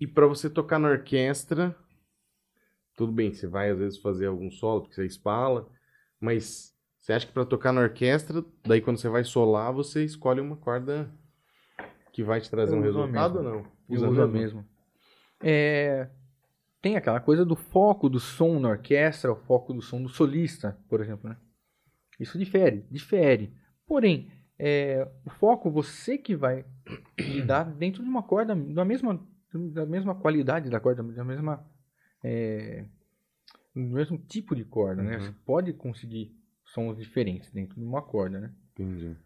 E para você tocar na orquestra, tudo bem, você vai às vezes fazer algum solo, porque você espala, mas você acha que para tocar na orquestra, daí quando você vai solar, você escolhe uma corda que vai te trazer eu um resultado ou não? Usa a mesma. É, tem aquela coisa do foco do som na orquestra, o foco do som do solista, por exemplo, né? Isso difere, difere. Porém, é, o foco você que vai lidar dentro de uma corda, da mesma da mesma qualidade da corda, da mesma é, do mesmo tipo de corda, né? uhum. né? Você pode conseguir sons diferentes dentro de uma corda, né? Entendi.